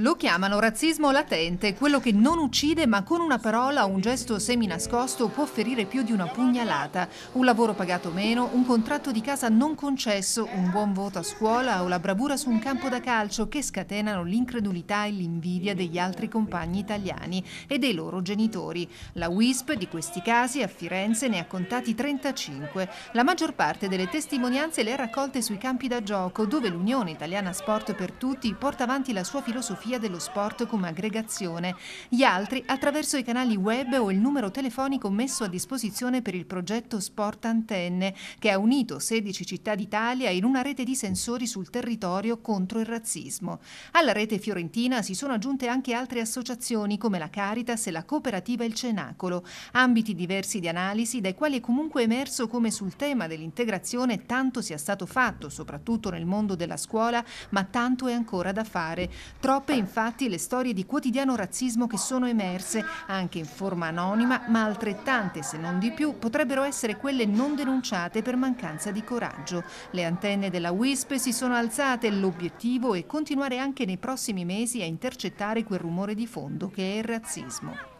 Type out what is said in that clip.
Lo chiamano razzismo latente, quello che non uccide ma con una parola o un gesto semi-nascosto può ferire più di una pugnalata. Un lavoro pagato meno, un contratto di casa non concesso, un buon voto a scuola o la bravura su un campo da calcio che scatenano l'incredulità e l'invidia degli altri compagni italiani e dei loro genitori. La WISP di questi casi a Firenze ne ha contati 35. La maggior parte delle testimonianze le ha raccolte sui campi da gioco dove l'Unione Italiana Sport per Tutti porta avanti la sua filosofia filosofia dello sport come aggregazione, gli altri attraverso i canali web o il numero telefonico messo a disposizione per il progetto Sport Antenne, che ha unito 16 città d'Italia in una rete di sensori sul territorio contro il razzismo. Alla rete fiorentina si sono aggiunte anche altre associazioni come la Caritas e la Cooperativa Il Cenacolo, ambiti diversi di analisi dai quali è comunque emerso come sul tema dell'integrazione tanto sia stato fatto, soprattutto nel mondo della scuola, ma tanto è ancora da fare. Troppe infatti le storie di quotidiano razzismo che sono emerse, anche in forma anonima, ma altrettante, se non di più, potrebbero essere quelle non denunciate per mancanza di coraggio. Le antenne della WISP si sono alzate, l'obiettivo è continuare anche nei prossimi mesi a intercettare quel rumore di fondo che è il razzismo.